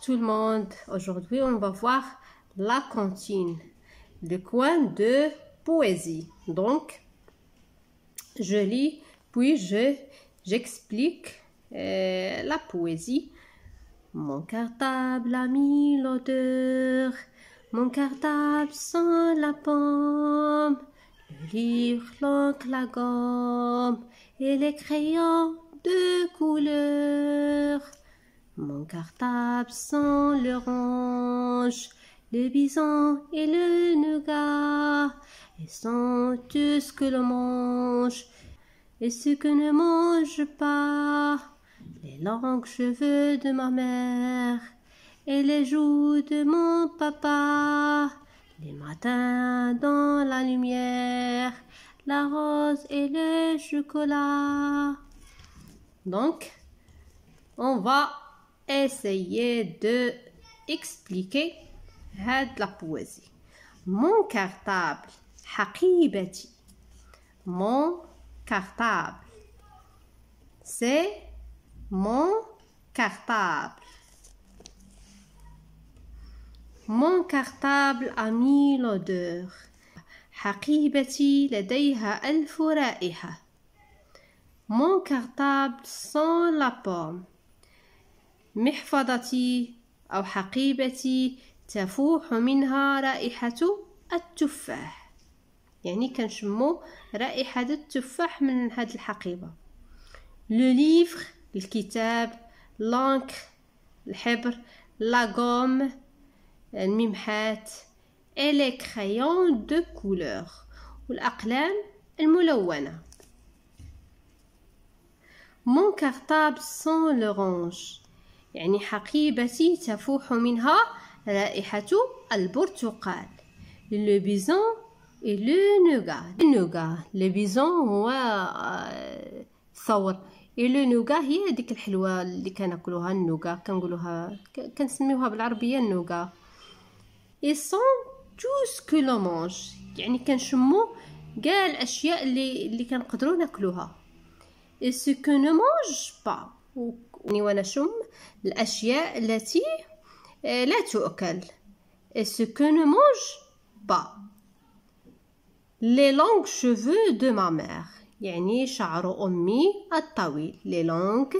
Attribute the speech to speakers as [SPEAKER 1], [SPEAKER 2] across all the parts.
[SPEAKER 1] tout le monde. Aujourd'hui, on va voir la cantine, le coin de poésie. Donc, je lis, puis je j'explique euh, la poésie. Mon cartable a mis l'odeur, mon cartable sent la pomme, le livre, l'encre, la gomme et les crayons de couleur. Mon cartable sans le le bison et le nougat, et sans tout ce que l'on mange, et ce que ne mange pas, les longs cheveux de ma mère, et les joues de mon papa, les matins dans la lumière, la rose et le chocolat. Donc, on va Essayez de expliquer la poésie mon cartable mon cartable c'est mon cartable mon cartable a mille odeurs حقيبتي لديها mon cartable sent la pomme محفظتي أو حقيبتي تفوح منها رائحة التفاح يعني كنشمو رائحة التفاح من هاد الحقيبة لو ليفر الكتاب لانك الحبر لاغوم الممحات الي كريون دو كولوغ والأقلام الملونة مون cartable سون le يعني حقيبتي تفوح منها رائحة البرتقال لو بيزون اي لو نوغا نوغا لو بيزون هو ثور اي لو نوغا هي هذيك الحلوه اللي كناكلوها النوغا كنقولوها كنسميوها بالعربيه النوغا اي سون تو سكو لو مونج يعني كنشمو كاع الاشياء اللي اللي كنقدروا ناكلوها اي سو كو نو مونج با ونشم الأشياء التي لا تؤكل ce que ne mange pas les longs cheveux de ma mère يعني شعر أمي الطويل les longs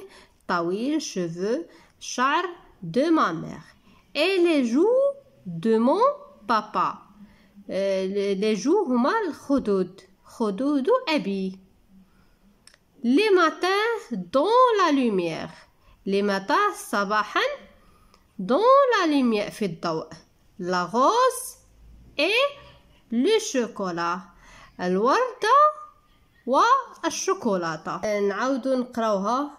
[SPEAKER 1] طويل cheveux شعر de ma mère et les joues de mon papa les joues هما الخدود خدود أبي les matins dans la lumière لمطاه صباحا دون لا ليميا في الضوء لا غوز اي لو شوكولا الورده والشوكولاته نعاودو نقراوها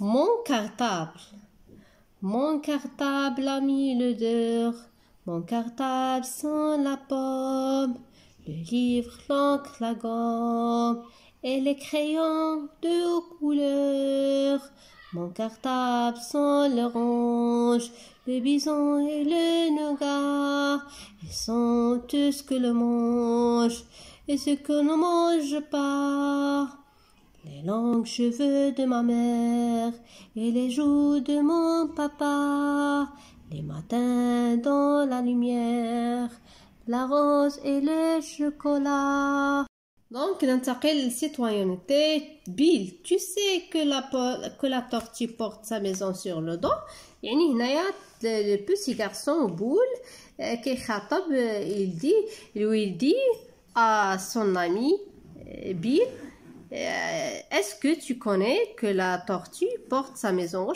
[SPEAKER 1] مون كارطابل مون كارطابل امي لو دور مون كارطابل سون لا le livre, l'encre, la gomme et les crayons de couleur. Mon cartable sans l'orange, le bison et le nougat, ils sont tout ce que l'on mange et ce que ne mange pas. Les longs cheveux de ma mère et les joues de mon papa, les matins dans la lumière, la rose et le chocolat. Donc, la citoyenneté. Bill, tu sais que la, que la tortue porte sa maison sur le dos. et le petit garçon boule euh, euh, il dit lui dit à son ami euh, Bill est-ce que tu connais que la tortue porte sa maison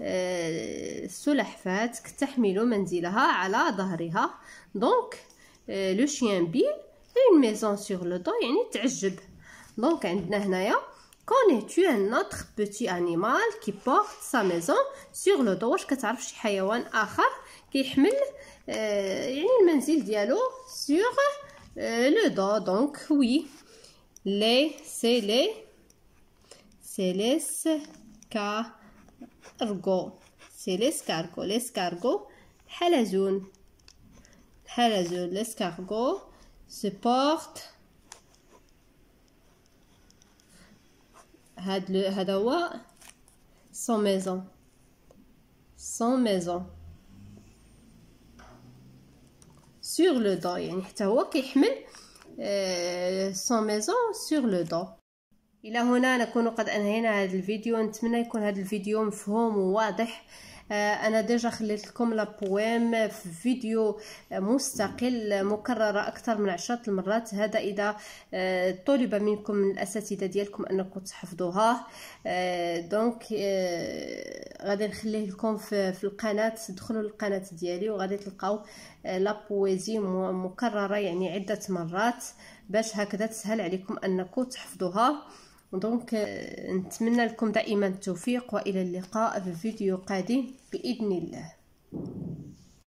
[SPEAKER 1] السلحفات تحمل منزلها على ظهرها دونك لو شيان بيل اون ميزون سور لو دو يعني تعجب دونك عندنا هنايا تو ان اوتر بوتي انيمال كي بورت سا ميزون سور لو دو واش كتعرف شي حيوان اخر كيحمل يعني المنزل ديالو سور لو دو دونك وي لي سي لي سي لي كا ارغو سي لسكارغو لسكارغو الحلزون الحلزون لسكارغو se porte هاد لو هذا هو سون ميزون سون ميزون سور لو دو يعني حتى هو كيحمل آه، سون ميزون سور لو دو الى هنا نكون قد انهينا هذا الفيديو نتمنى يكون هذا الفيديو مفهوم وواضح آه، انا ديجا خليت لكم لابوام في فيديو مستقل مكرره اكثر من عشرة المرات هذا اذا آه، طلب منكم من الاساتذه ديالكم انكم تحفظوها آه، دونك غادي نخليه لكم في القناه دخلوا للقناه ديالي وغادي تلقاو لابويزي مكرره يعني عده مرات باش هكذا تسهل عليكم انكم تحفظوها دونك نتمنى لكم دائما التوفيق والى اللقاء في فيديو قادم باذن الله